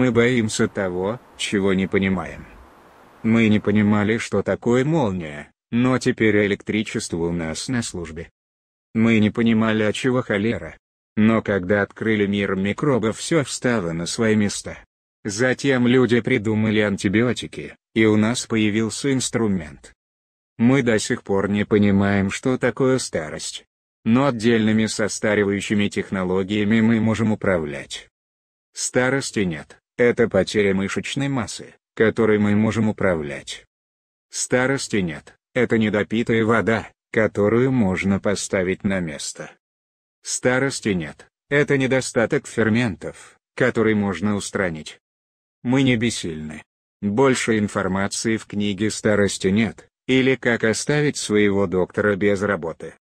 Мы боимся того, чего не понимаем. Мы не понимали, что такое молния, но теперь электричество у нас на службе. Мы не понимали, а чего холера. Но когда открыли мир микробов все встало на свои места. Затем люди придумали антибиотики, и у нас появился инструмент. Мы до сих пор не понимаем, что такое старость. Но отдельными состаривающими технологиями мы можем управлять. Старости нет, это потеря мышечной массы, которой мы можем управлять. Старости нет, это недопитая вода, которую можно поставить на место. Старости нет, это недостаток ферментов, который можно устранить. Мы не бессильны. Больше информации в книге «Старости нет», или «Как оставить своего доктора без работы».